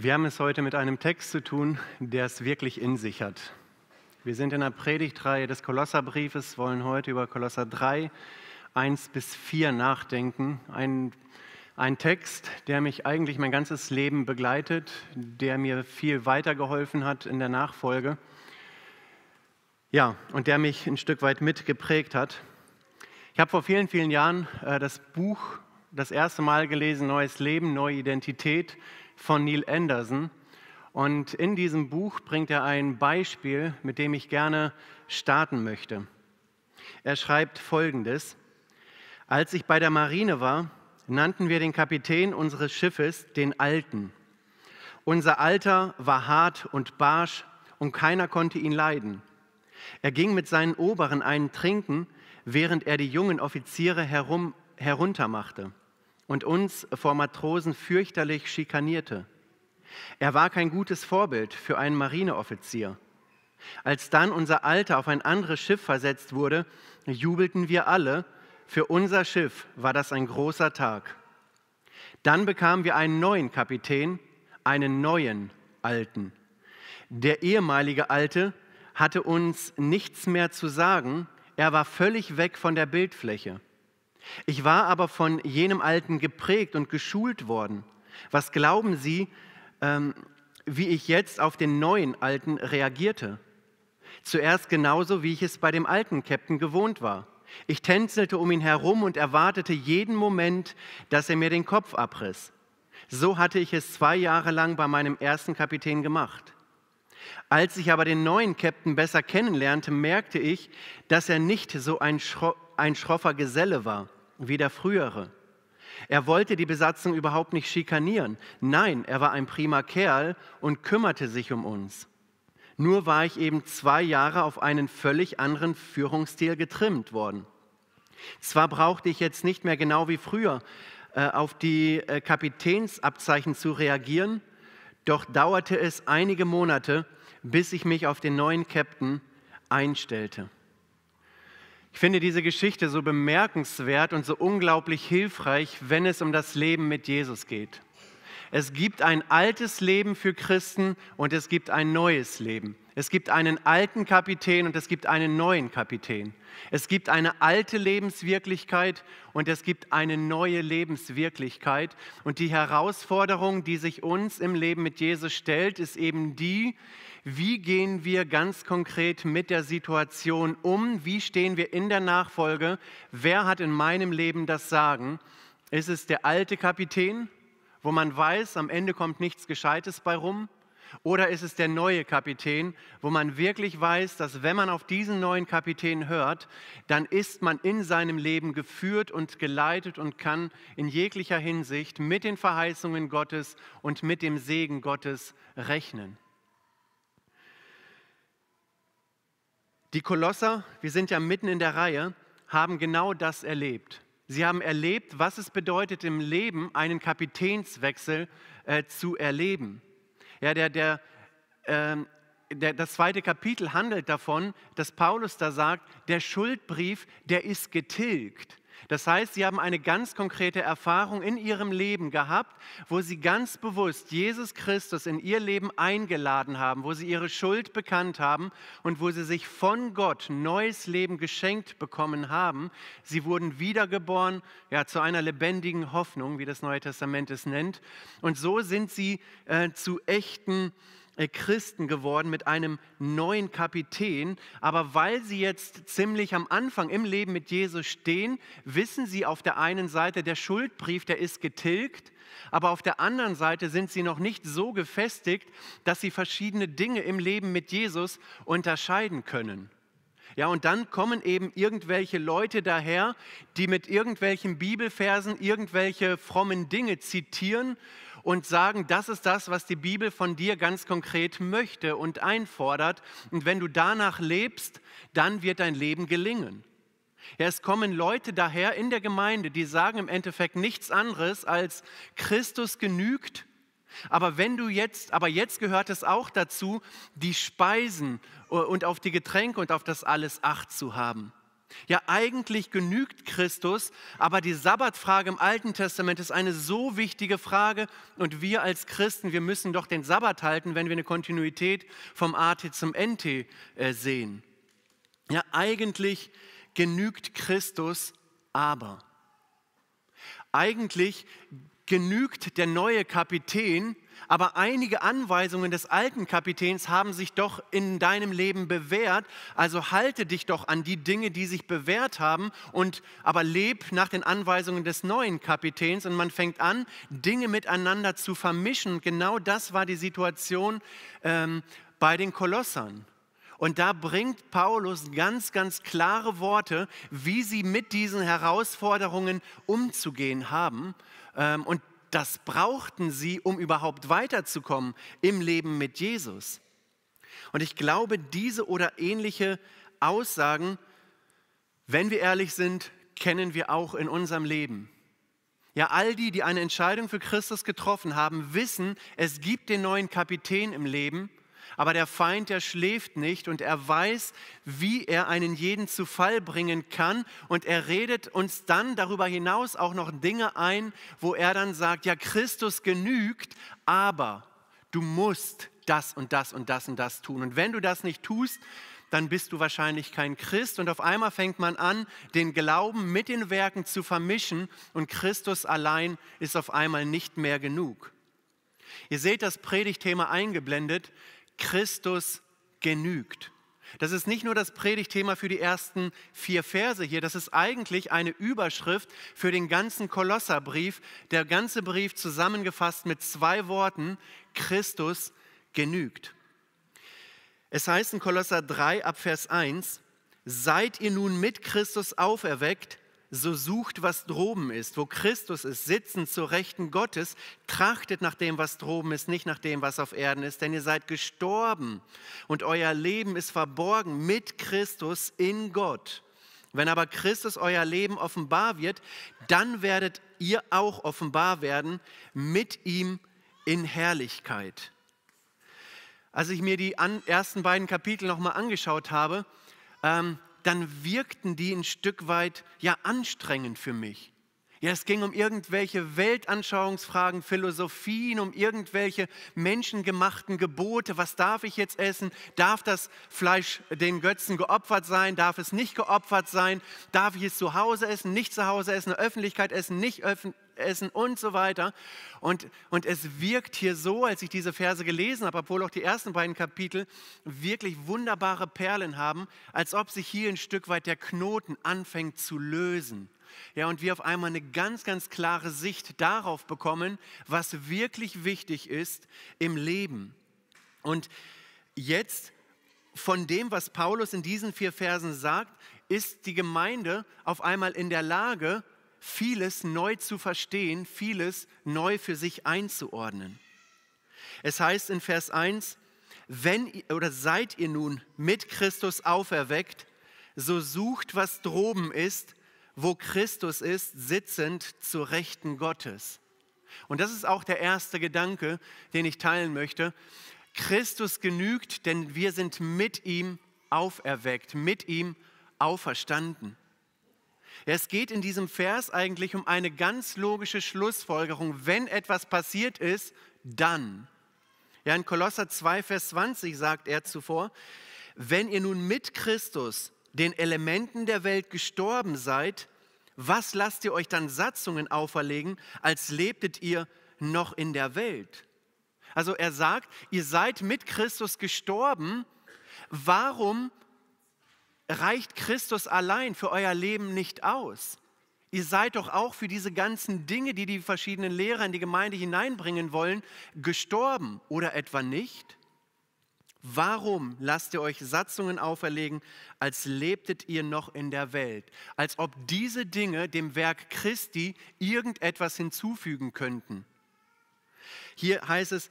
Wir haben es heute mit einem Text zu tun, der es wirklich in sich hat. Wir sind in der Predigtreihe des Kolosserbriefes, wollen heute über Kolosser 3, 1 bis 4 nachdenken. Ein, ein Text, der mich eigentlich mein ganzes Leben begleitet, der mir viel weitergeholfen hat in der Nachfolge. Ja, und der mich ein Stück weit mitgeprägt hat. Ich habe vor vielen, vielen Jahren äh, das Buch das erste Mal gelesen, Neues Leben, Neue Identität von Neil Anderson. Und in diesem Buch bringt er ein Beispiel, mit dem ich gerne starten möchte. Er schreibt Folgendes. Als ich bei der Marine war, nannten wir den Kapitän unseres Schiffes den Alten. Unser Alter war hart und barsch und keiner konnte ihn leiden. Er ging mit seinen Oberen einen trinken, während er die jungen Offiziere herum, heruntermachte und uns vor Matrosen fürchterlich schikanierte. Er war kein gutes Vorbild für einen Marineoffizier. Als dann unser Alter auf ein anderes Schiff versetzt wurde, jubelten wir alle. Für unser Schiff war das ein großer Tag. Dann bekamen wir einen neuen Kapitän, einen neuen Alten. Der ehemalige Alte hatte uns nichts mehr zu sagen. Er war völlig weg von der Bildfläche. Ich war aber von jenem Alten geprägt und geschult worden. Was glauben Sie, ähm, wie ich jetzt auf den neuen Alten reagierte? Zuerst genauso, wie ich es bei dem alten Captain gewohnt war. Ich tänzelte um ihn herum und erwartete jeden Moment, dass er mir den Kopf abriss. So hatte ich es zwei Jahre lang bei meinem ersten Kapitän gemacht. Als ich aber den neuen Captain besser kennenlernte, merkte ich, dass er nicht so ein, schro ein schroffer Geselle war wie der frühere. Er wollte die Besatzung überhaupt nicht schikanieren. Nein, er war ein prima Kerl und kümmerte sich um uns. Nur war ich eben zwei Jahre auf einen völlig anderen Führungsstil getrimmt worden. Zwar brauchte ich jetzt nicht mehr genau wie früher äh, auf die äh, Kapitänsabzeichen zu reagieren, doch dauerte es einige Monate, bis ich mich auf den neuen Captain einstellte. Ich finde diese Geschichte so bemerkenswert und so unglaublich hilfreich, wenn es um das Leben mit Jesus geht. Es gibt ein altes Leben für Christen und es gibt ein neues Leben. Es gibt einen alten Kapitän und es gibt einen neuen Kapitän. Es gibt eine alte Lebenswirklichkeit und es gibt eine neue Lebenswirklichkeit. Und die Herausforderung, die sich uns im Leben mit Jesus stellt, ist eben die, wie gehen wir ganz konkret mit der Situation um? Wie stehen wir in der Nachfolge? Wer hat in meinem Leben das Sagen? Ist es der alte Kapitän, wo man weiß, am Ende kommt nichts Gescheites bei rum? Oder ist es der neue Kapitän, wo man wirklich weiß, dass wenn man auf diesen neuen Kapitän hört, dann ist man in seinem Leben geführt und geleitet und kann in jeglicher Hinsicht mit den Verheißungen Gottes und mit dem Segen Gottes rechnen? Die Kolosser, wir sind ja mitten in der Reihe, haben genau das erlebt. Sie haben erlebt, was es bedeutet, im Leben einen Kapitänswechsel äh, zu erleben. Ja, der, der, äh, der, das zweite Kapitel handelt davon, dass Paulus da sagt, der Schuldbrief, der ist getilgt. Das heißt, sie haben eine ganz konkrete Erfahrung in ihrem Leben gehabt, wo sie ganz bewusst Jesus Christus in ihr Leben eingeladen haben, wo sie ihre Schuld bekannt haben und wo sie sich von Gott neues Leben geschenkt bekommen haben. Sie wurden wiedergeboren, ja, zu einer lebendigen Hoffnung, wie das Neue Testament es nennt. Und so sind sie äh, zu echten äh, Christen geworden mit einem neuen Kapitän, aber weil sie jetzt ziemlich am Anfang im Leben mit Jesus stehen, wissen sie auf der einen Seite, der Schuldbrief, der ist getilgt, aber auf der anderen Seite sind sie noch nicht so gefestigt, dass sie verschiedene Dinge im Leben mit Jesus unterscheiden können. Ja, und dann kommen eben irgendwelche Leute daher, die mit irgendwelchen Bibelversen irgendwelche frommen Dinge zitieren und sagen, das ist das, was die Bibel von dir ganz konkret möchte und einfordert. Und wenn du danach lebst, dann wird dein Leben gelingen. Ja, es kommen Leute daher in der Gemeinde, die sagen im Endeffekt nichts anderes als Christus genügt. Aber wenn du jetzt, aber jetzt gehört es auch dazu, die Speisen äh, und auf die Getränke und auf das alles Acht zu haben. Ja, eigentlich genügt Christus, aber die Sabbatfrage im Alten Testament ist eine so wichtige Frage und wir als Christen, wir müssen doch den Sabbat halten, wenn wir eine Kontinuität vom AT zum NT äh, sehen. Ja, eigentlich genügt Christus, aber eigentlich genügt der neue Kapitän, aber einige Anweisungen des alten Kapitäns haben sich doch in deinem Leben bewährt. Also halte dich doch an die Dinge, die sich bewährt haben, und aber leb nach den Anweisungen des neuen Kapitäns. Und man fängt an, Dinge miteinander zu vermischen. genau das war die Situation ähm, bei den Kolossern. Und da bringt Paulus ganz, ganz klare Worte, wie sie mit diesen Herausforderungen umzugehen haben. Ähm, und das brauchten sie, um überhaupt weiterzukommen im Leben mit Jesus. Und ich glaube, diese oder ähnliche Aussagen, wenn wir ehrlich sind, kennen wir auch in unserem Leben. Ja, all die, die eine Entscheidung für Christus getroffen haben, wissen, es gibt den neuen Kapitän im Leben aber der Feind, der schläft nicht und er weiß, wie er einen jeden zu Fall bringen kann. Und er redet uns dann darüber hinaus auch noch Dinge ein, wo er dann sagt, ja, Christus genügt, aber du musst das und das und das und das tun. Und wenn du das nicht tust, dann bist du wahrscheinlich kein Christ. Und auf einmal fängt man an, den Glauben mit den Werken zu vermischen und Christus allein ist auf einmal nicht mehr genug. Ihr seht das Predigtthema eingeblendet. Christus genügt. Das ist nicht nur das Predigtthema für die ersten vier Verse hier, das ist eigentlich eine Überschrift für den ganzen Kolosserbrief, der ganze Brief zusammengefasst mit zwei Worten, Christus genügt. Es heißt in Kolosser 3 ab Vers 1, seid ihr nun mit Christus auferweckt, so sucht, was droben ist. Wo Christus ist, sitzend zur Rechten Gottes, trachtet nach dem, was droben ist, nicht nach dem, was auf Erden ist. Denn ihr seid gestorben und euer Leben ist verborgen mit Christus in Gott. Wenn aber Christus euer Leben offenbar wird, dann werdet ihr auch offenbar werden mit ihm in Herrlichkeit. Als ich mir die ersten beiden Kapitel nochmal angeschaut habe, ähm, dann wirkten die ein Stück weit ja anstrengend für mich. Ja, es ging um irgendwelche Weltanschauungsfragen, Philosophien, um irgendwelche menschengemachten Gebote. Was darf ich jetzt essen? Darf das Fleisch den Götzen geopfert sein? Darf es nicht geopfert sein? Darf ich es zu Hause essen, nicht zu Hause essen, Öffentlichkeit essen, nicht öffentlich? essen und so weiter. Und, und es wirkt hier so, als ich diese Verse gelesen habe, obwohl auch die ersten beiden Kapitel wirklich wunderbare Perlen haben, als ob sich hier ein Stück weit der Knoten anfängt zu lösen. Ja, und wir auf einmal eine ganz, ganz klare Sicht darauf bekommen, was wirklich wichtig ist im Leben. Und jetzt von dem, was Paulus in diesen vier Versen sagt, ist die Gemeinde auf einmal in der Lage, vieles neu zu verstehen, vieles neu für sich einzuordnen. Es heißt in Vers 1, wenn oder seid ihr nun mit Christus auferweckt, so sucht, was droben ist, wo Christus ist, sitzend zur Rechten Gottes. Und das ist auch der erste Gedanke, den ich teilen möchte. Christus genügt, denn wir sind mit ihm auferweckt, mit ihm auferstanden. Es geht in diesem Vers eigentlich um eine ganz logische Schlussfolgerung. Wenn etwas passiert ist, dann. Ja, in Kolosser 2, Vers 20 sagt er zuvor, wenn ihr nun mit Christus den Elementen der Welt gestorben seid, was lasst ihr euch dann Satzungen auferlegen, als lebtet ihr noch in der Welt? Also er sagt, ihr seid mit Christus gestorben, warum reicht Christus allein für euer Leben nicht aus. Ihr seid doch auch für diese ganzen Dinge, die die verschiedenen Lehrer in die Gemeinde hineinbringen wollen, gestorben oder etwa nicht? Warum lasst ihr euch Satzungen auferlegen, als lebtet ihr noch in der Welt, als ob diese Dinge dem Werk Christi irgendetwas hinzufügen könnten? Hier heißt es,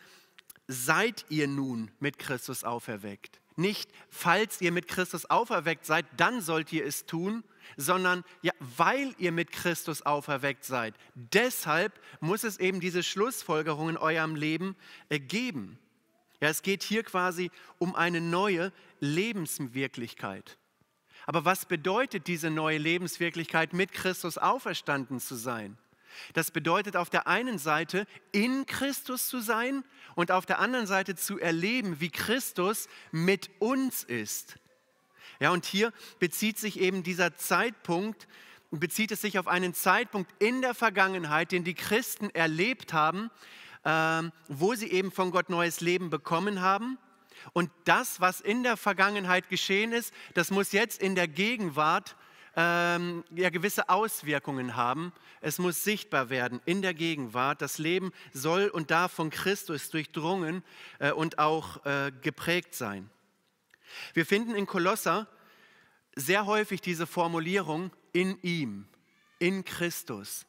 seid ihr nun mit Christus auferweckt nicht, falls ihr mit Christus auferweckt seid, dann sollt ihr es tun, sondern ja, weil ihr mit Christus auferweckt seid. Deshalb muss es eben diese Schlussfolgerung in eurem Leben äh, geben. Ja, es geht hier quasi um eine neue Lebenswirklichkeit. Aber was bedeutet diese neue Lebenswirklichkeit, mit Christus auferstanden zu sein? Das bedeutet auf der einen Seite in Christus zu sein und auf der anderen Seite zu erleben, wie Christus mit uns ist. Ja, und hier bezieht sich eben dieser Zeitpunkt, bezieht es sich auf einen Zeitpunkt in der Vergangenheit, den die Christen erlebt haben, äh, wo sie eben von Gott neues Leben bekommen haben. Und das, was in der Vergangenheit geschehen ist, das muss jetzt in der Gegenwart ähm, ja gewisse Auswirkungen haben. Es muss sichtbar werden in der Gegenwart. Das Leben soll und darf von Christus durchdrungen äh, und auch äh, geprägt sein. Wir finden in Kolosser sehr häufig diese Formulierung in ihm, in Christus.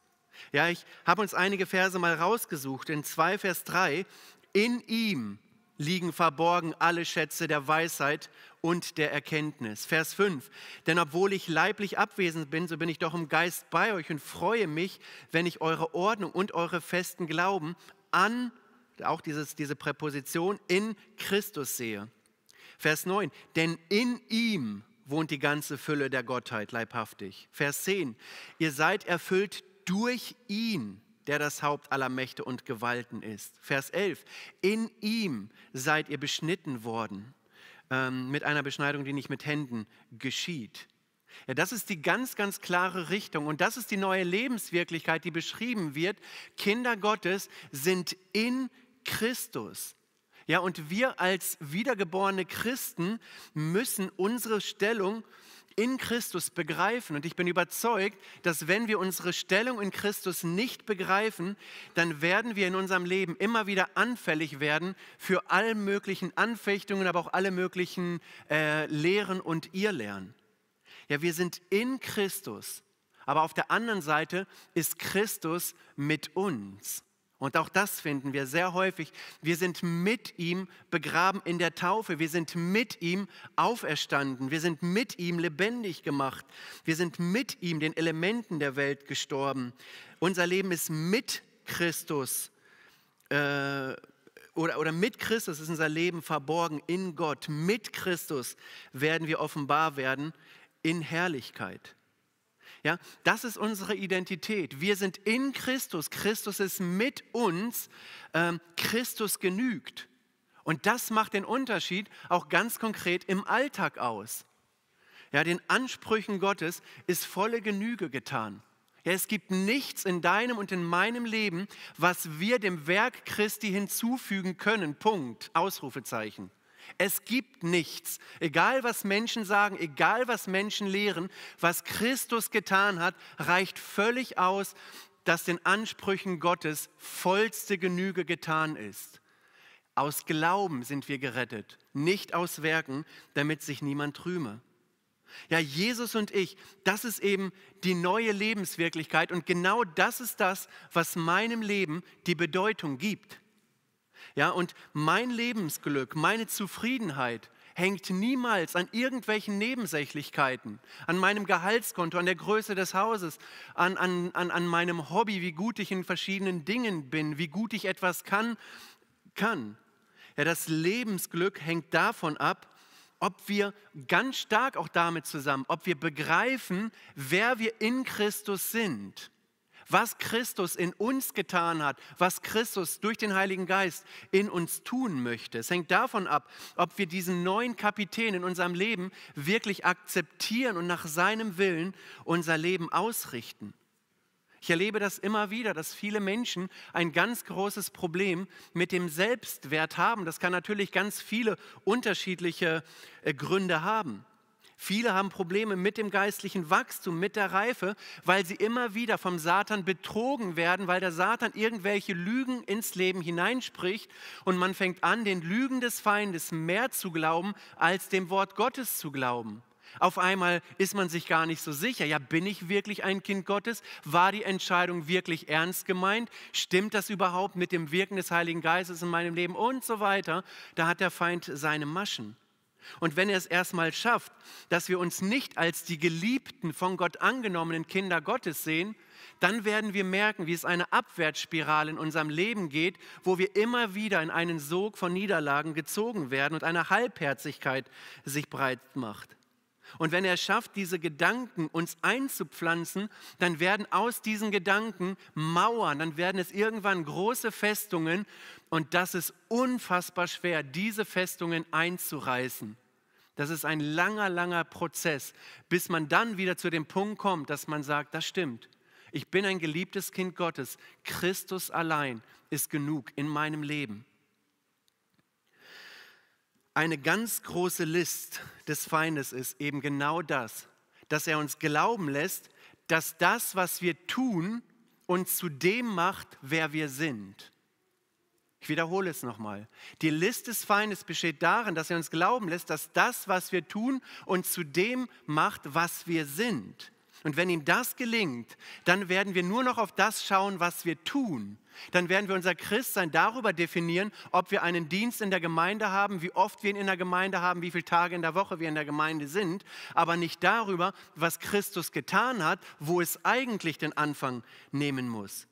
Ja, ich habe uns einige Verse mal rausgesucht. In 2 Vers 3, in ihm liegen verborgen alle Schätze der Weisheit und der Erkenntnis. Vers 5. Denn obwohl ich leiblich abwesend bin, so bin ich doch im Geist bei euch und freue mich, wenn ich eure Ordnung und eure festen Glauben an, auch dieses, diese Präposition, in Christus sehe. Vers 9. Denn in ihm wohnt die ganze Fülle der Gottheit leibhaftig. Vers 10. Ihr seid erfüllt durch ihn der das Haupt aller Mächte und Gewalten ist. Vers 11, in ihm seid ihr beschnitten worden ähm, mit einer Beschneidung, die nicht mit Händen geschieht. Ja, das ist die ganz, ganz klare Richtung und das ist die neue Lebenswirklichkeit, die beschrieben wird. Kinder Gottes sind in Christus. Ja, und wir als wiedergeborene Christen müssen unsere Stellung in Christus begreifen. Und ich bin überzeugt, dass wenn wir unsere Stellung in Christus nicht begreifen, dann werden wir in unserem Leben immer wieder anfällig werden für alle möglichen Anfechtungen, aber auch alle möglichen äh, Lehren und Irrlehren. Ja, wir sind in Christus, aber auf der anderen Seite ist Christus mit uns. Und auch das finden wir sehr häufig. Wir sind mit ihm begraben in der Taufe. Wir sind mit ihm auferstanden. Wir sind mit ihm lebendig gemacht. Wir sind mit ihm den Elementen der Welt gestorben. Unser Leben ist mit Christus. Äh, oder, oder mit Christus ist unser Leben verborgen in Gott. Mit Christus werden wir offenbar werden in Herrlichkeit. Ja, das ist unsere Identität. Wir sind in Christus. Christus ist mit uns. Ähm, Christus genügt. Und das macht den Unterschied auch ganz konkret im Alltag aus. Ja, den Ansprüchen Gottes ist volle Genüge getan. Ja, es gibt nichts in deinem und in meinem Leben, was wir dem Werk Christi hinzufügen können. Punkt. Ausrufezeichen. Es gibt nichts, egal was Menschen sagen, egal was Menschen lehren, was Christus getan hat, reicht völlig aus, dass den Ansprüchen Gottes vollste Genüge getan ist. Aus Glauben sind wir gerettet, nicht aus Werken, damit sich niemand rühme. Ja, Jesus und ich, das ist eben die neue Lebenswirklichkeit und genau das ist das, was meinem Leben die Bedeutung gibt. Ja, und mein Lebensglück, meine Zufriedenheit hängt niemals an irgendwelchen Nebensächlichkeiten, an meinem Gehaltskonto, an der Größe des Hauses, an, an, an, an meinem Hobby, wie gut ich in verschiedenen Dingen bin, wie gut ich etwas kann, kann. Ja, das Lebensglück hängt davon ab, ob wir ganz stark auch damit zusammen, ob wir begreifen, wer wir in Christus sind was Christus in uns getan hat, was Christus durch den Heiligen Geist in uns tun möchte. Es hängt davon ab, ob wir diesen neuen Kapitän in unserem Leben wirklich akzeptieren und nach seinem Willen unser Leben ausrichten. Ich erlebe das immer wieder, dass viele Menschen ein ganz großes Problem mit dem Selbstwert haben. Das kann natürlich ganz viele unterschiedliche äh, Gründe haben. Viele haben Probleme mit dem geistlichen Wachstum, mit der Reife, weil sie immer wieder vom Satan betrogen werden, weil der Satan irgendwelche Lügen ins Leben hineinspricht und man fängt an, den Lügen des Feindes mehr zu glauben, als dem Wort Gottes zu glauben. Auf einmal ist man sich gar nicht so sicher. Ja, bin ich wirklich ein Kind Gottes? War die Entscheidung wirklich ernst gemeint? Stimmt das überhaupt mit dem Wirken des Heiligen Geistes in meinem Leben? Und so weiter. Da hat der Feind seine Maschen. Und wenn er es erstmal schafft, dass wir uns nicht als die geliebten, von Gott angenommenen Kinder Gottes sehen, dann werden wir merken, wie es eine Abwärtsspirale in unserem Leben geht, wo wir immer wieder in einen Sog von Niederlagen gezogen werden und eine Halbherzigkeit sich breit macht. Und wenn er es schafft, diese Gedanken uns einzupflanzen, dann werden aus diesen Gedanken Mauern, dann werden es irgendwann große Festungen. Und das ist unfassbar schwer, diese Festungen einzureißen. Das ist ein langer, langer Prozess, bis man dann wieder zu dem Punkt kommt, dass man sagt, das stimmt. Ich bin ein geliebtes Kind Gottes. Christus allein ist genug in meinem Leben eine ganz große List des Feindes ist eben genau das, dass er uns glauben lässt, dass das, was wir tun, uns zu dem macht, wer wir sind. Ich wiederhole es nochmal. Die List des Feindes besteht darin, dass er uns glauben lässt, dass das, was wir tun, uns zu dem macht, was wir sind. Und wenn ihm das gelingt, dann werden wir nur noch auf das schauen, was wir tun dann werden wir unser Christsein darüber definieren, ob wir einen Dienst in der Gemeinde haben, wie oft wir ihn in der Gemeinde haben, wie viele Tage in der Woche wir in der Gemeinde sind, aber nicht darüber, was Christus getan hat, wo es eigentlich den Anfang nehmen muss.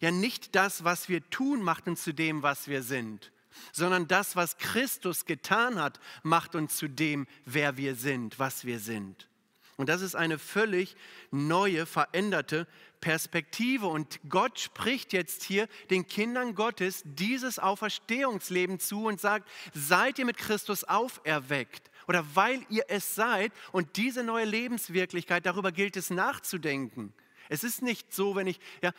Ja, nicht das, was wir tun, macht uns zu dem, was wir sind, sondern das, was Christus getan hat, macht uns zu dem, wer wir sind, was wir sind. Und das ist eine völlig neue, veränderte Perspektive. Und Gott spricht jetzt hier den Kindern Gottes dieses Auferstehungsleben zu und sagt, seid ihr mit Christus auferweckt oder weil ihr es seid und diese neue Lebenswirklichkeit, darüber gilt es nachzudenken. Es ist nicht so, wenn ich, ja,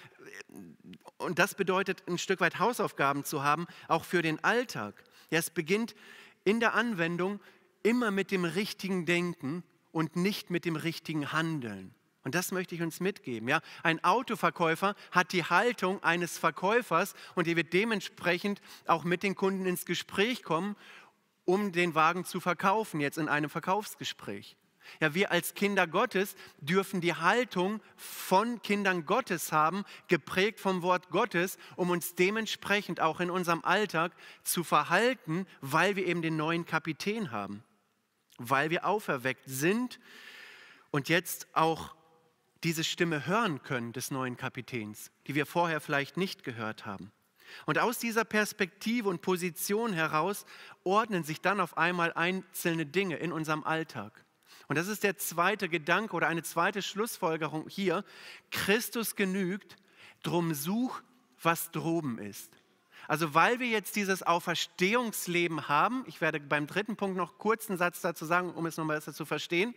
und das bedeutet ein Stück weit Hausaufgaben zu haben, auch für den Alltag. Ja, es beginnt in der Anwendung immer mit dem richtigen Denken und nicht mit dem richtigen Handeln. Und das möchte ich uns mitgeben. Ja? Ein Autoverkäufer hat die Haltung eines Verkäufers und er wird dementsprechend auch mit den Kunden ins Gespräch kommen, um den Wagen zu verkaufen, jetzt in einem Verkaufsgespräch. Ja, wir als Kinder Gottes dürfen die Haltung von Kindern Gottes haben, geprägt vom Wort Gottes, um uns dementsprechend auch in unserem Alltag zu verhalten, weil wir eben den neuen Kapitän haben, weil wir auferweckt sind und jetzt auch diese Stimme hören können des neuen Kapitäns, die wir vorher vielleicht nicht gehört haben. Und aus dieser Perspektive und Position heraus ordnen sich dann auf einmal einzelne Dinge in unserem Alltag. Und das ist der zweite Gedanke oder eine zweite Schlussfolgerung hier. Christus genügt, drum such, was droben ist. Also weil wir jetzt dieses Auferstehungsleben haben, ich werde beim dritten Punkt noch kurz einen Satz dazu sagen, um es noch besser zu verstehen,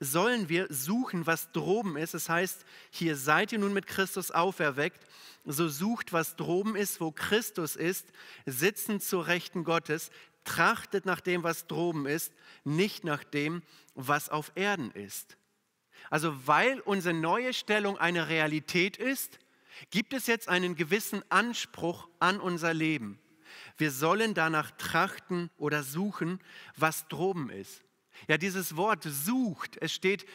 sollen wir suchen, was droben ist. das heißt, hier seid ihr nun mit Christus auferweckt, so sucht, was droben ist, wo Christus ist, sitzen zur Rechten Gottes, trachtet nach dem, was droben ist, nicht nach dem, was auf Erden ist. Also weil unsere neue Stellung eine Realität ist, gibt es jetzt einen gewissen Anspruch an unser Leben. Wir sollen danach trachten oder suchen, was droben ist. Ja, dieses Wort sucht, es steht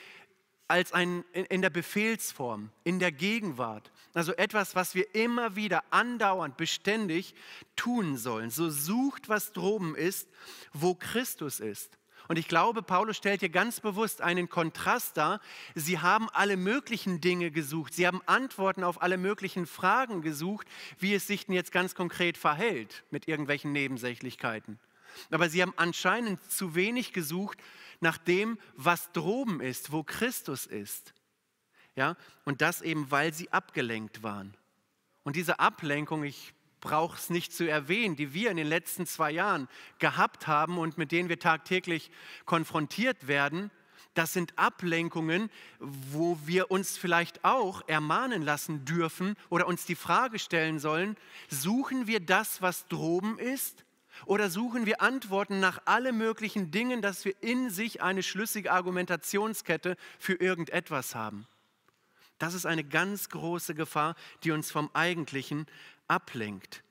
als ein, in der Befehlsform, in der Gegenwart. Also etwas, was wir immer wieder andauernd, beständig tun sollen. So sucht, was droben ist, wo Christus ist. Und ich glaube, Paulus stellt hier ganz bewusst einen Kontrast dar. Sie haben alle möglichen Dinge gesucht. Sie haben Antworten auf alle möglichen Fragen gesucht, wie es sich denn jetzt ganz konkret verhält mit irgendwelchen Nebensächlichkeiten. Aber sie haben anscheinend zu wenig gesucht nach dem, was droben ist, wo Christus ist. Ja, und das eben, weil sie abgelenkt waren. Und diese Ablenkung, ich brauche es nicht zu erwähnen, die wir in den letzten zwei Jahren gehabt haben und mit denen wir tagtäglich konfrontiert werden, das sind Ablenkungen, wo wir uns vielleicht auch ermahnen lassen dürfen oder uns die Frage stellen sollen, suchen wir das, was droben ist oder suchen wir Antworten nach allen möglichen Dingen, dass wir in sich eine schlüssige Argumentationskette für irgendetwas haben? Das ist eine ganz große Gefahr, die uns vom Eigentlichen ablenkt.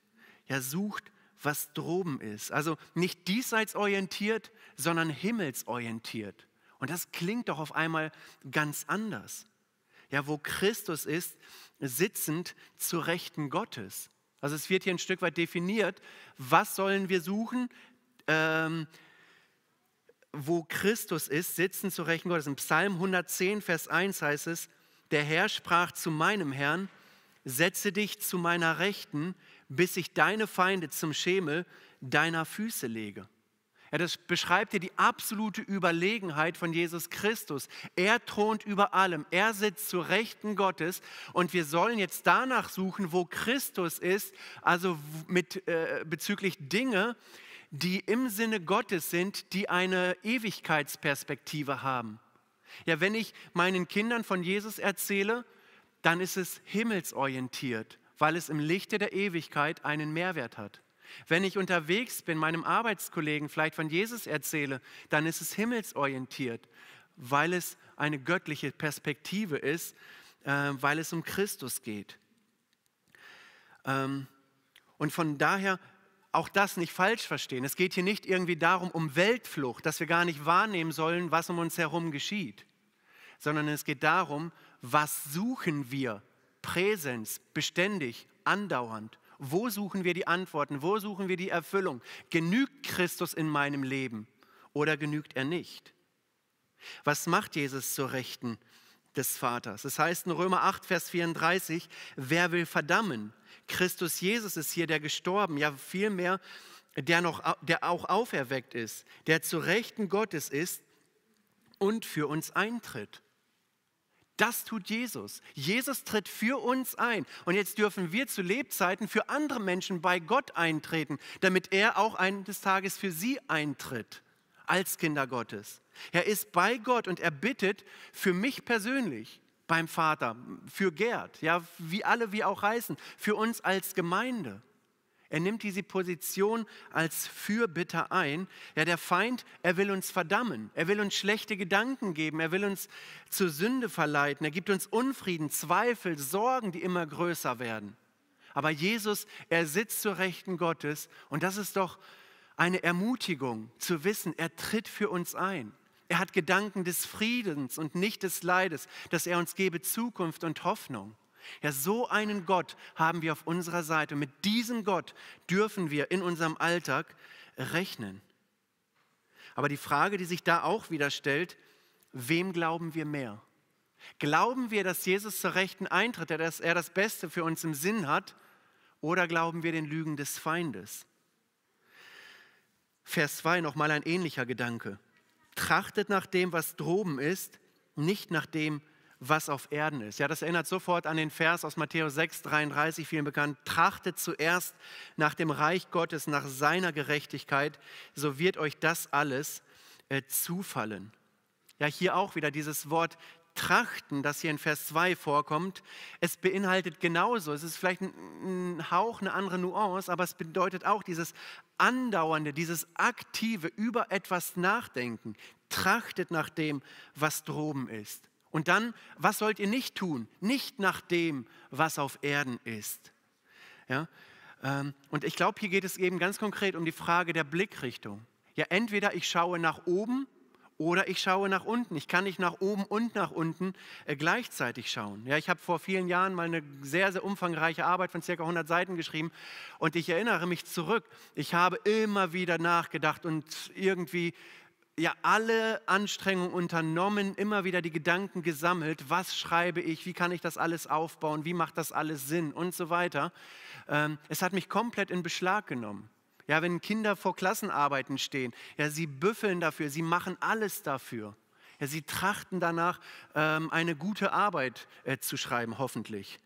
Ja, sucht, was droben ist. Also nicht diesseits orientiert, sondern himmelsorientiert. Und das klingt doch auf einmal ganz anders. Ja, wo Christus ist, sitzend zu Rechten Gottes. Also es wird hier ein Stück weit definiert, was sollen wir suchen, ähm, wo Christus ist, sitzen zu Rechten Gottes. Im Psalm 110, Vers 1 heißt es, der Herr sprach zu meinem Herrn, setze dich zu meiner Rechten, bis ich deine Feinde zum Schemel deiner Füße lege. Ja, das beschreibt dir die absolute Überlegenheit von Jesus Christus. Er thront über allem. Er sitzt zu Rechten Gottes. Und wir sollen jetzt danach suchen, wo Christus ist, also mit, äh, bezüglich Dinge, die im Sinne Gottes sind, die eine Ewigkeitsperspektive haben. Ja, wenn ich meinen Kindern von Jesus erzähle, dann ist es himmelsorientiert, weil es im Lichte der Ewigkeit einen Mehrwert hat. Wenn ich unterwegs bin, meinem Arbeitskollegen vielleicht von Jesus erzähle, dann ist es himmelsorientiert, weil es eine göttliche Perspektive ist, äh, weil es um Christus geht. Ähm, und von daher auch das nicht falsch verstehen. Es geht hier nicht irgendwie darum, um Weltflucht, dass wir gar nicht wahrnehmen sollen, was um uns herum geschieht, sondern es geht darum, was suchen wir präsens, beständig, andauernd wo suchen wir die Antworten, wo suchen wir die Erfüllung? Genügt Christus in meinem Leben oder genügt er nicht? Was macht Jesus zur Rechten des Vaters? Das heißt in Römer 8, Vers 34, wer will verdammen? Christus Jesus ist hier der gestorben, ja vielmehr der, noch, der auch auferweckt ist, der zu Rechten Gottes ist und für uns eintritt. Das tut Jesus. Jesus tritt für uns ein. Und jetzt dürfen wir zu Lebzeiten für andere Menschen bei Gott eintreten, damit er auch eines Tages für sie eintritt, als Kinder Gottes. Er ist bei Gott und er bittet für mich persönlich beim Vater, für Gerd, ja, wie alle wir auch heißen, für uns als Gemeinde. Er nimmt diese Position als Fürbitter ein. Ja, der Feind, er will uns verdammen. Er will uns schlechte Gedanken geben. Er will uns zur Sünde verleiten. Er gibt uns Unfrieden, Zweifel, Sorgen, die immer größer werden. Aber Jesus, er sitzt zur Rechten Gottes. Und das ist doch eine Ermutigung zu wissen, er tritt für uns ein. Er hat Gedanken des Friedens und nicht des Leides, dass er uns gebe Zukunft und Hoffnung. Ja, so einen Gott haben wir auf unserer Seite. Mit diesem Gott dürfen wir in unserem Alltag rechnen. Aber die Frage, die sich da auch wieder stellt, wem glauben wir mehr? Glauben wir, dass Jesus zur Rechten eintritt, dass er das Beste für uns im Sinn hat, oder glauben wir den Lügen des Feindes? Vers 2 nochmal ein ähnlicher Gedanke. Trachtet nach dem, was droben ist, nicht nach dem, was was auf Erden ist. Ja, das erinnert sofort an den Vers aus Matthäus 6, 33, vielen bekannt. Trachtet zuerst nach dem Reich Gottes, nach seiner Gerechtigkeit, so wird euch das alles äh, zufallen. Ja, hier auch wieder dieses Wort Trachten, das hier in Vers 2 vorkommt, es beinhaltet genauso, es ist vielleicht ein, ein, Hauch, eine andere Nuance, aber es bedeutet auch dieses andauernde, dieses aktive über etwas nachdenken. Trachtet nach dem, was droben ist. Und dann, was sollt ihr nicht tun? Nicht nach dem, was auf Erden ist. Ja? Ähm, und ich glaube, hier geht es eben ganz konkret um die Frage der Blickrichtung. Ja, entweder ich schaue nach oben oder ich schaue nach unten. Ich kann nicht nach oben und nach unten äh, gleichzeitig schauen. Ja, ich habe vor vielen Jahren mal eine sehr, sehr umfangreiche Arbeit von circa 100 Seiten geschrieben und ich erinnere mich zurück. Ich habe immer wieder nachgedacht und irgendwie ja alle Anstrengungen unternommen, immer wieder die Gedanken gesammelt, was schreibe ich, wie kann ich das alles aufbauen, wie macht das alles Sinn und so weiter. Ähm, es hat mich komplett in Beschlag genommen. Ja, wenn Kinder vor Klassenarbeiten stehen, ja, sie büffeln dafür, sie machen alles dafür. Ja, sie trachten danach, ähm, eine gute Arbeit äh, zu schreiben, hoffentlich.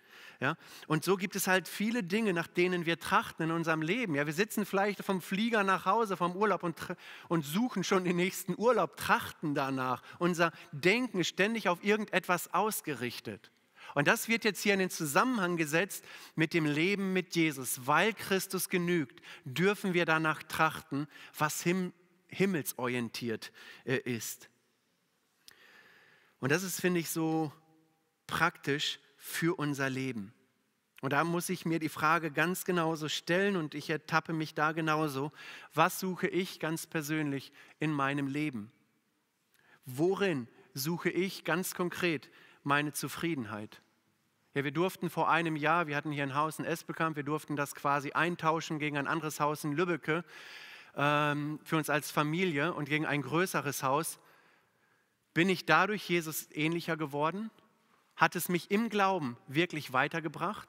Ja? Und so gibt es halt viele Dinge, nach denen wir trachten in unserem Leben. Ja, wir sitzen vielleicht vom Flieger nach Hause, vom Urlaub und, und suchen schon den nächsten Urlaub, trachten danach. Unser Denken ist ständig auf irgendetwas ausgerichtet. Und das wird jetzt hier in den Zusammenhang gesetzt mit dem Leben mit Jesus. Weil Christus genügt, dürfen wir danach trachten, was him himmelsorientiert äh, ist. Und das ist, finde ich, so praktisch, für unser Leben. Und da muss ich mir die Frage ganz genauso stellen und ich ertappe mich da genauso. Was suche ich ganz persönlich in meinem Leben? Worin suche ich ganz konkret meine Zufriedenheit? Ja, wir durften vor einem Jahr, wir hatten hier ein Haus in Esbekamp, wir durften das quasi eintauschen gegen ein anderes Haus in Lübbecke ähm, für uns als Familie und gegen ein größeres Haus. Bin ich dadurch Jesus ähnlicher geworden? Hat es mich im Glauben wirklich weitergebracht?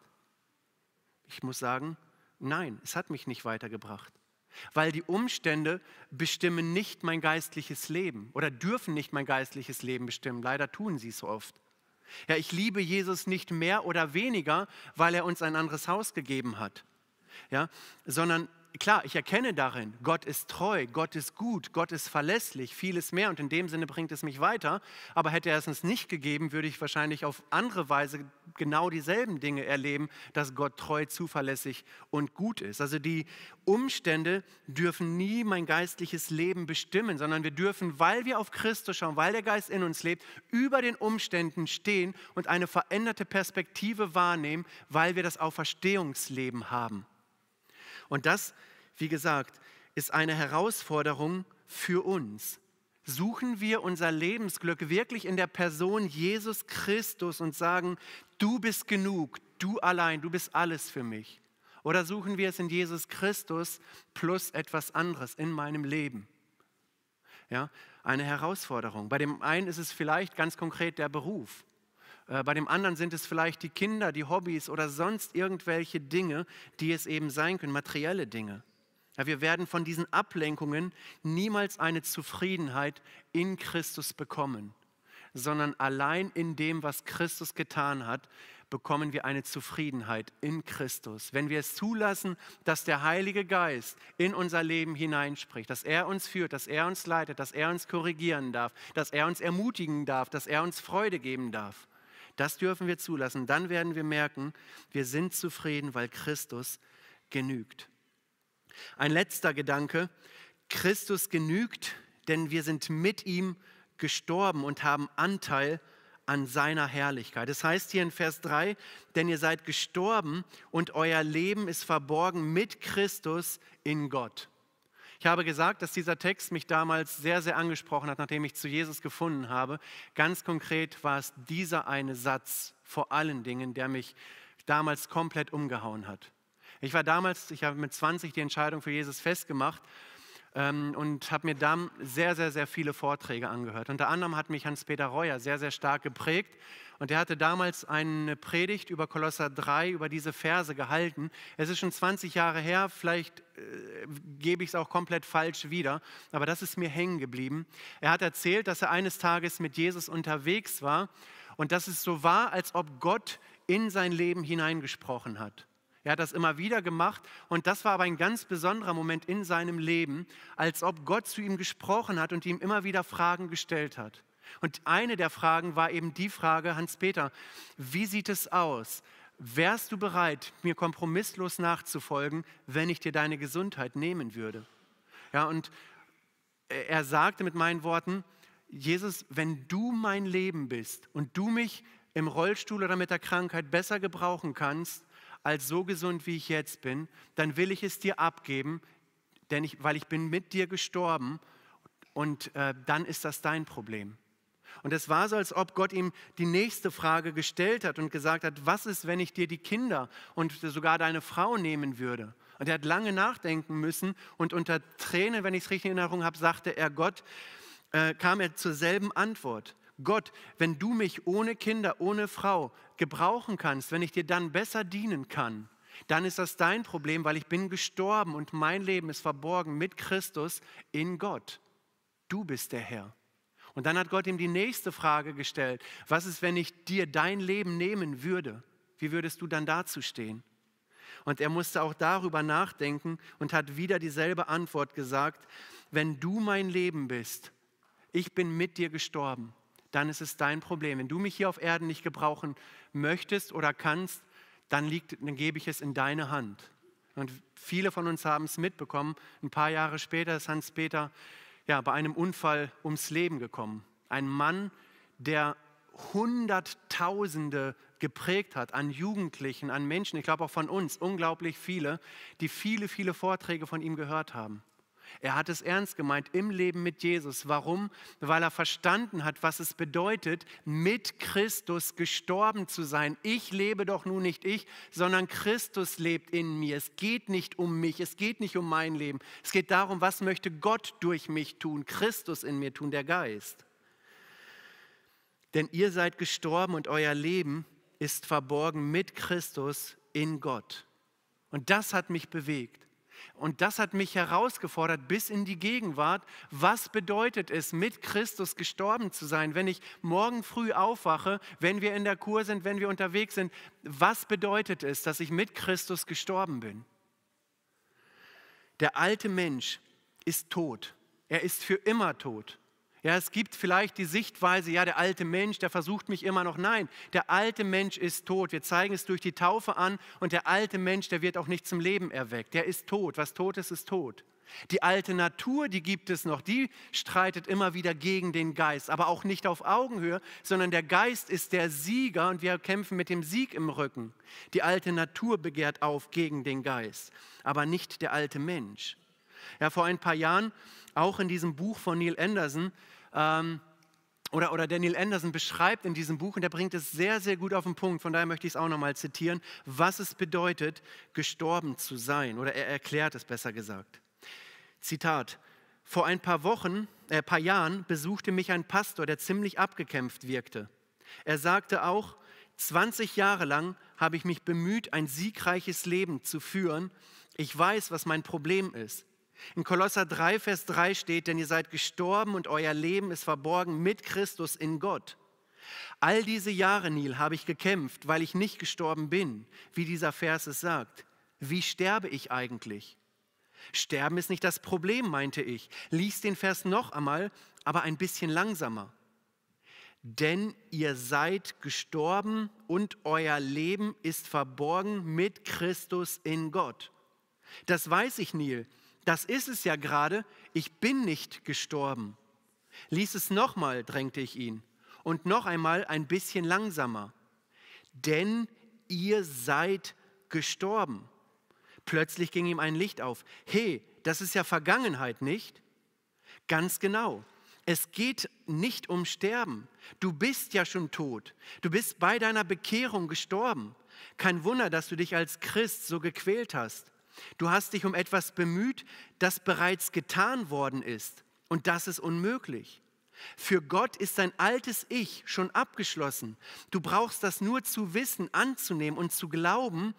Ich muss sagen, nein, es hat mich nicht weitergebracht. Weil die Umstände bestimmen nicht mein geistliches Leben oder dürfen nicht mein geistliches Leben bestimmen. Leider tun sie es oft. Ja, ich liebe Jesus nicht mehr oder weniger, weil er uns ein anderes Haus gegeben hat, ja, sondern klar, ich erkenne darin, Gott ist treu, Gott ist gut, Gott ist verlässlich, vieles mehr und in dem Sinne bringt es mich weiter. Aber hätte er es uns nicht gegeben, würde ich wahrscheinlich auf andere Weise genau dieselben Dinge erleben, dass Gott treu, zuverlässig und gut ist. Also die Umstände dürfen nie mein geistliches Leben bestimmen, sondern wir dürfen, weil wir auf Christus schauen, weil der Geist in uns lebt, über den Umständen stehen und eine veränderte Perspektive wahrnehmen, weil wir das Auferstehungsleben haben. Und das ist wie gesagt, ist eine Herausforderung für uns. Suchen wir unser Lebensglück wirklich in der Person Jesus Christus und sagen, du bist genug, du allein, du bist alles für mich. Oder suchen wir es in Jesus Christus plus etwas anderes in meinem Leben? Ja, eine Herausforderung. Bei dem einen ist es vielleicht ganz konkret der Beruf. Äh, bei dem anderen sind es vielleicht die Kinder, die Hobbys oder sonst irgendwelche Dinge, die es eben sein können, materielle Dinge. Ja, wir werden von diesen Ablenkungen niemals eine Zufriedenheit in Christus bekommen, sondern allein in dem, was Christus getan hat, bekommen wir eine Zufriedenheit in Christus. Wenn wir es zulassen, dass der Heilige Geist in unser Leben hineinspricht, dass er uns führt, dass er uns leitet, dass er uns korrigieren darf, dass er uns ermutigen darf, dass er uns Freude geben darf. Das dürfen wir zulassen. Dann werden wir merken, wir sind zufrieden, weil Christus genügt. Ein letzter Gedanke. Christus genügt, denn wir sind mit ihm gestorben und haben Anteil an seiner Herrlichkeit. Das heißt hier in Vers 3, denn ihr seid gestorben und euer Leben ist verborgen mit Christus in Gott. Ich habe gesagt, dass dieser Text mich damals sehr, sehr angesprochen hat, nachdem ich zu Jesus gefunden habe. Ganz konkret war es dieser eine Satz vor allen Dingen, der mich damals komplett umgehauen hat. Ich war damals, ich habe mit 20 die Entscheidung für Jesus festgemacht ähm, und habe mir dann sehr, sehr, sehr viele Vorträge angehört. Unter anderem hat mich Hans-Peter Reuer sehr, sehr stark geprägt und er hatte damals eine Predigt über Kolosser 3, über diese Verse gehalten. Es ist schon 20 Jahre her, vielleicht äh, gebe ich es auch komplett falsch wieder, aber das ist mir hängen geblieben. Er hat erzählt, dass er eines Tages mit Jesus unterwegs war und dass es so war, als ob Gott in sein Leben hineingesprochen hat. Er hat das immer wieder gemacht und das war aber ein ganz besonderer Moment in seinem Leben, als ob Gott zu ihm gesprochen hat und ihm immer wieder Fragen gestellt hat. Und eine der Fragen war eben die Frage, Hans-Peter, wie sieht es aus? Wärst du bereit, mir kompromisslos nachzufolgen, wenn ich dir deine Gesundheit nehmen würde? Ja, und er sagte mit meinen Worten, Jesus, wenn du mein Leben bist und du mich im Rollstuhl oder mit der Krankheit besser gebrauchen kannst, als so gesund, wie ich jetzt bin, dann will ich es dir abgeben, denn ich, weil ich bin mit dir gestorben und äh, dann ist das dein Problem. Und es war so, als ob Gott ihm die nächste Frage gestellt hat und gesagt hat, was ist, wenn ich dir die Kinder und sogar deine Frau nehmen würde? Und er hat lange nachdenken müssen und unter Tränen, wenn ich es richtig in Erinnerung habe, sagte er Gott, äh, kam er zur selben Antwort. Gott, wenn du mich ohne Kinder, ohne Frau gebrauchen kannst, wenn ich dir dann besser dienen kann, dann ist das dein Problem, weil ich bin gestorben und mein Leben ist verborgen mit Christus in Gott. Du bist der Herr. Und dann hat Gott ihm die nächste Frage gestellt. Was ist, wenn ich dir dein Leben nehmen würde? Wie würdest du dann dazu stehen? Und er musste auch darüber nachdenken und hat wieder dieselbe Antwort gesagt, wenn du mein Leben bist, ich bin mit dir gestorben dann ist es dein Problem. Wenn du mich hier auf Erden nicht gebrauchen möchtest oder kannst, dann, liegt, dann gebe ich es in deine Hand. Und viele von uns haben es mitbekommen. Ein paar Jahre später ist Hans-Peter ja, bei einem Unfall ums Leben gekommen. Ein Mann, der Hunderttausende geprägt hat an Jugendlichen, an Menschen, ich glaube auch von uns, unglaublich viele, die viele, viele Vorträge von ihm gehört haben. Er hat es ernst gemeint im Leben mit Jesus. Warum? Weil er verstanden hat, was es bedeutet, mit Christus gestorben zu sein. Ich lebe doch nun nicht ich, sondern Christus lebt in mir. Es geht nicht um mich, es geht nicht um mein Leben. Es geht darum, was möchte Gott durch mich tun, Christus in mir tun, der Geist. Denn ihr seid gestorben und euer Leben ist verborgen mit Christus in Gott. Und das hat mich bewegt. Und das hat mich herausgefordert bis in die Gegenwart. Was bedeutet es, mit Christus gestorben zu sein, wenn ich morgen früh aufwache, wenn wir in der Kur sind, wenn wir unterwegs sind? Was bedeutet es, dass ich mit Christus gestorben bin? Der alte Mensch ist tot. Er ist für immer tot. Ja, es gibt vielleicht die Sichtweise, ja, der alte Mensch, der versucht mich immer noch. Nein, der alte Mensch ist tot. Wir zeigen es durch die Taufe an und der alte Mensch, der wird auch nicht zum Leben erweckt. Der ist tot. Was tot ist, ist tot. Die alte Natur, die gibt es noch, die streitet immer wieder gegen den Geist, aber auch nicht auf Augenhöhe, sondern der Geist ist der Sieger und wir kämpfen mit dem Sieg im Rücken. Die alte Natur begehrt auf gegen den Geist, aber nicht der alte Mensch. Ja, vor ein paar Jahren, auch in diesem Buch von Neil Anderson, ähm, oder, oder Daniel Anderson beschreibt in diesem Buch, und er bringt es sehr, sehr gut auf den Punkt, von daher möchte ich es auch nochmal zitieren, was es bedeutet, gestorben zu sein. Oder er erklärt es besser gesagt. Zitat, vor ein paar Wochen, äh, paar Jahren besuchte mich ein Pastor, der ziemlich abgekämpft wirkte. Er sagte auch, 20 Jahre lang habe ich mich bemüht, ein siegreiches Leben zu führen. Ich weiß, was mein Problem ist. In Kolosser 3, Vers 3 steht, denn ihr seid gestorben und euer Leben ist verborgen mit Christus in Gott. All diese Jahre, Nil, habe ich gekämpft, weil ich nicht gestorben bin, wie dieser Vers es sagt. Wie sterbe ich eigentlich? Sterben ist nicht das Problem, meinte ich. Lies den Vers noch einmal, aber ein bisschen langsamer. Denn ihr seid gestorben und euer Leben ist verborgen mit Christus in Gott. Das weiß ich, Nil. Das ist es ja gerade, ich bin nicht gestorben. Lies es nochmal, drängte ich ihn, und noch einmal ein bisschen langsamer. Denn ihr seid gestorben. Plötzlich ging ihm ein Licht auf. Hey, das ist ja Vergangenheit, nicht? Ganz genau. Es geht nicht um Sterben. Du bist ja schon tot. Du bist bei deiner Bekehrung gestorben. Kein Wunder, dass du dich als Christ so gequält hast. Du hast dich um etwas bemüht, das bereits getan worden ist. Und das ist unmöglich. Für Gott ist dein altes Ich schon abgeschlossen. Du brauchst das nur zu wissen, anzunehmen und zu glauben,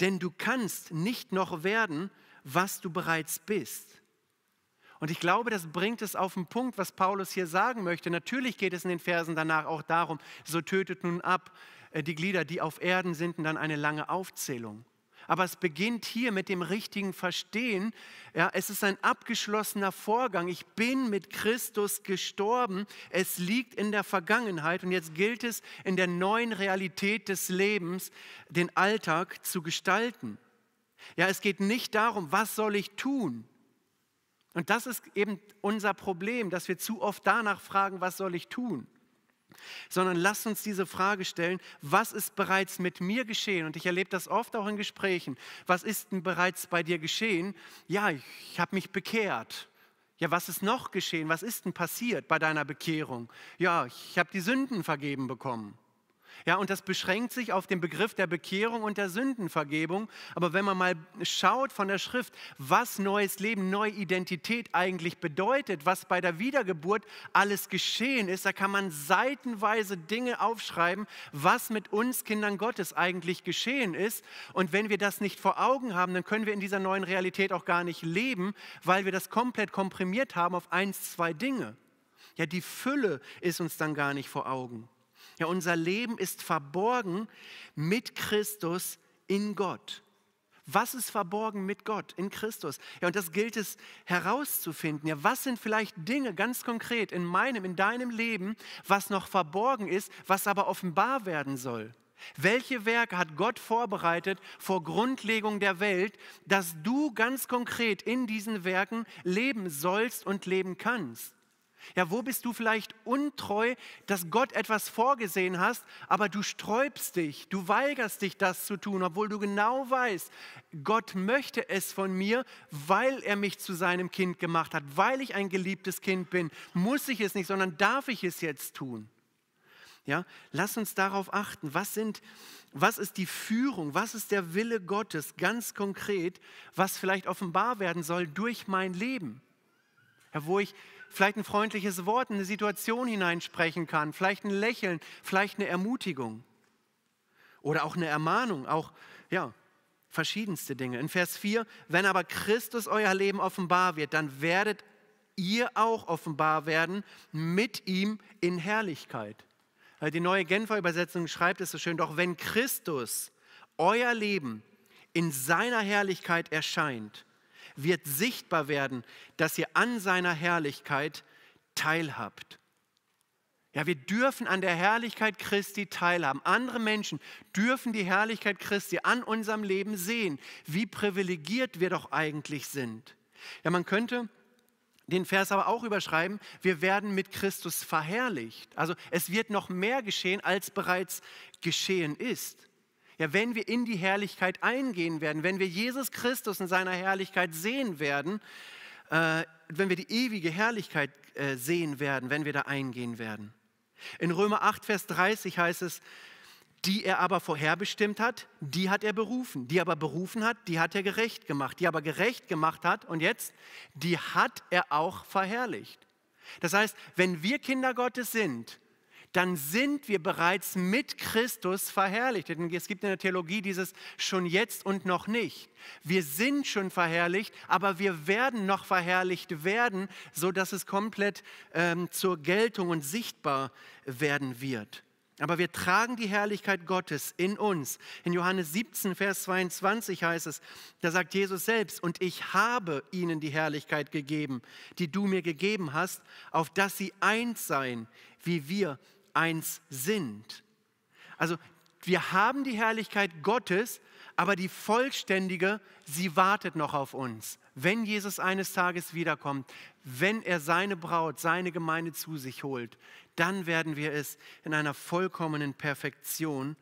denn du kannst nicht noch werden, was du bereits bist. Und ich glaube, das bringt es auf den Punkt, was Paulus hier sagen möchte. Natürlich geht es in den Versen danach auch darum, so tötet nun ab äh, die Glieder, die auf Erden sind, und dann eine lange Aufzählung. Aber es beginnt hier mit dem richtigen Verstehen. Ja, es ist ein abgeschlossener Vorgang. Ich bin mit Christus gestorben. Es liegt in der Vergangenheit und jetzt gilt es, in der neuen Realität des Lebens den Alltag zu gestalten. Ja, es geht nicht darum, was soll ich tun? Und das ist eben unser Problem, dass wir zu oft danach fragen, was soll ich tun? sondern lasst uns diese Frage stellen, was ist bereits mit mir geschehen? Und ich erlebe das oft auch in Gesprächen. Was ist denn bereits bei dir geschehen? Ja, ich, ich habe mich bekehrt. Ja, was ist noch geschehen? Was ist denn passiert bei deiner Bekehrung? Ja, ich habe die Sünden vergeben bekommen. Ja, und das beschränkt sich auf den Begriff der Bekehrung und der Sündenvergebung. Aber wenn man mal schaut von der Schrift, was neues Leben, neue Identität eigentlich bedeutet, was bei der Wiedergeburt alles geschehen ist, da kann man seitenweise Dinge aufschreiben, was mit uns Kindern Gottes eigentlich geschehen ist. Und wenn wir das nicht vor Augen haben, dann können wir in dieser neuen Realität auch gar nicht leben, weil wir das komplett komprimiert haben auf eins, zwei Dinge. Ja, die Fülle ist uns dann gar nicht vor Augen. Ja, unser Leben ist verborgen mit Christus in Gott. Was ist verborgen mit Gott in Christus? Ja, und das gilt es herauszufinden. Ja, was sind vielleicht Dinge ganz konkret in meinem, in deinem Leben, was noch verborgen ist, was aber offenbar werden soll? Welche Werke hat Gott vorbereitet vor Grundlegung der Welt, dass du ganz konkret in diesen Werken leben sollst und leben kannst? Ja, wo bist du vielleicht untreu, dass Gott etwas vorgesehen hast, aber du sträubst dich, du weigerst dich, das zu tun, obwohl du genau weißt, Gott möchte es von mir, weil er mich zu seinem Kind gemacht hat, weil ich ein geliebtes Kind bin, muss ich es nicht, sondern darf ich es jetzt tun. Ja, lass uns darauf achten, was, sind, was ist die Führung, was ist der Wille Gottes ganz konkret, was vielleicht offenbar werden soll durch mein Leben. Ja, wo ich vielleicht ein freundliches Wort in eine Situation hineinsprechen kann, vielleicht ein Lächeln, vielleicht eine Ermutigung oder auch eine Ermahnung, auch ja, verschiedenste Dinge. In Vers 4, wenn aber Christus euer Leben offenbar wird, dann werdet ihr auch offenbar werden mit ihm in Herrlichkeit. Die neue Genfer Übersetzung schreibt es so schön, doch wenn Christus euer Leben in seiner Herrlichkeit erscheint, wird sichtbar werden, dass ihr an seiner Herrlichkeit teilhabt. Ja, wir dürfen an der Herrlichkeit Christi teilhaben. Andere Menschen dürfen die Herrlichkeit Christi an unserem Leben sehen, wie privilegiert wir doch eigentlich sind. Ja, man könnte den Vers aber auch überschreiben, wir werden mit Christus verherrlicht. Also es wird noch mehr geschehen, als bereits geschehen ist. Ja, wenn wir in die Herrlichkeit eingehen werden, wenn wir Jesus Christus in seiner Herrlichkeit sehen werden, äh, wenn wir die ewige Herrlichkeit äh, sehen werden, wenn wir da eingehen werden. In Römer 8, Vers 30 heißt es, die er aber vorherbestimmt hat, die hat er berufen. Die aber berufen hat, die hat er gerecht gemacht. Die aber gerecht gemacht hat, und jetzt, die hat er auch verherrlicht. Das heißt, wenn wir Kinder Gottes sind, dann sind wir bereits mit Christus verherrlicht. es gibt in der Theologie dieses schon jetzt und noch nicht. Wir sind schon verherrlicht, aber wir werden noch verherrlicht werden, sodass es komplett ähm, zur Geltung und sichtbar werden wird. Aber wir tragen die Herrlichkeit Gottes in uns. In Johannes 17, Vers 22 heißt es, da sagt Jesus selbst, und ich habe ihnen die Herrlichkeit gegeben, die du mir gegeben hast, auf dass sie eins seien, wie wir eins sind. Also wir haben die Herrlichkeit Gottes, aber die vollständige, sie wartet noch auf uns. Wenn Jesus eines Tages wiederkommt, wenn er seine Braut, seine Gemeinde zu sich holt, dann werden wir es in einer vollkommenen Perfektion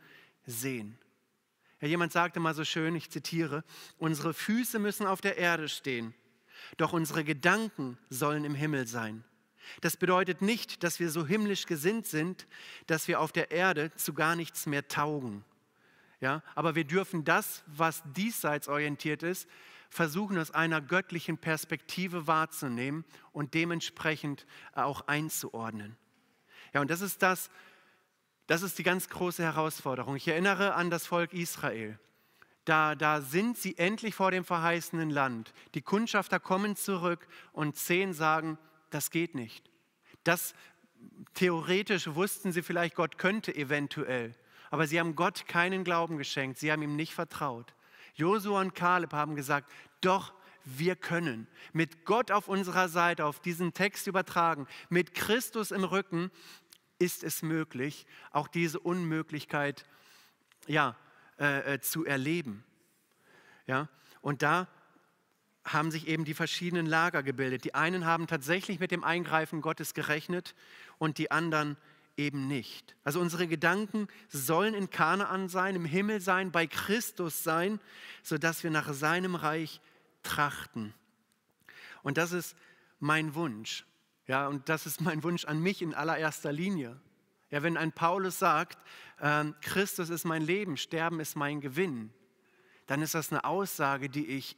sehen. Ja, jemand sagte mal so schön, ich zitiere, unsere Füße müssen auf der Erde stehen, doch unsere Gedanken sollen im Himmel sein. Das bedeutet nicht, dass wir so himmlisch gesinnt sind, dass wir auf der Erde zu gar nichts mehr taugen. Ja, aber wir dürfen das, was diesseits orientiert ist, versuchen aus einer göttlichen Perspektive wahrzunehmen und dementsprechend auch einzuordnen. Ja, und das ist das, das ist die ganz große Herausforderung. Ich erinnere an das Volk Israel. Da, da sind sie endlich vor dem verheißenen Land. Die Kundschafter kommen zurück und zehn sagen, das geht nicht. Das theoretisch wussten sie vielleicht, Gott könnte eventuell, aber sie haben Gott keinen Glauben geschenkt, sie haben ihm nicht vertraut. Josua und Kaleb haben gesagt, doch, wir können. Mit Gott auf unserer Seite, auf diesen Text übertragen, mit Christus im Rücken, ist es möglich, auch diese Unmöglichkeit ja, äh, äh zu erleben. Ja? Und da haben sich eben die verschiedenen Lager gebildet. Die einen haben tatsächlich mit dem Eingreifen Gottes gerechnet und die anderen eben nicht. Also unsere Gedanken sollen in Kanaan sein, im Himmel sein, bei Christus sein, sodass wir nach seinem Reich trachten. Und das ist mein Wunsch. Ja, und das ist mein Wunsch an mich in allererster Linie. Ja, wenn ein Paulus sagt, äh, Christus ist mein Leben, Sterben ist mein Gewinn, dann ist das eine Aussage, die ich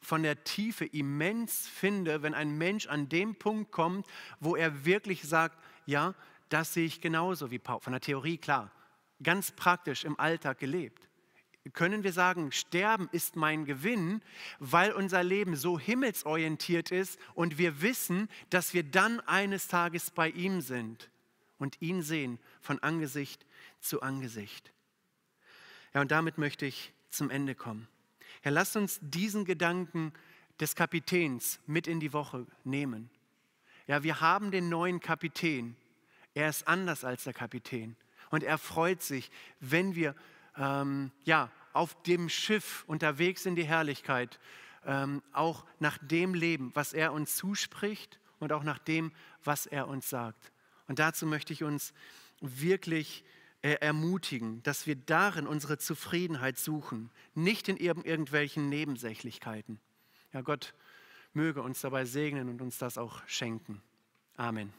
von der Tiefe immens finde, wenn ein Mensch an dem Punkt kommt, wo er wirklich sagt, ja, das sehe ich genauso wie Paul. Von der Theorie klar, ganz praktisch im Alltag gelebt. Können wir sagen, Sterben ist mein Gewinn, weil unser Leben so himmelsorientiert ist und wir wissen, dass wir dann eines Tages bei ihm sind und ihn sehen von Angesicht zu Angesicht. Ja, und damit möchte ich zum Ende kommen. Herr, lass uns diesen Gedanken des Kapitäns mit in die Woche nehmen. Ja, wir haben den neuen Kapitän. Er ist anders als der Kapitän. Und er freut sich, wenn wir ähm, ja, auf dem Schiff unterwegs in die Herrlichkeit ähm, auch nach dem leben, was er uns zuspricht und auch nach dem, was er uns sagt. Und dazu möchte ich uns wirklich äh, ermutigen, dass wir darin unsere Zufriedenheit suchen, nicht in irgendwelchen Nebensächlichkeiten. Ja, Gott möge uns dabei segnen und uns das auch schenken. Amen.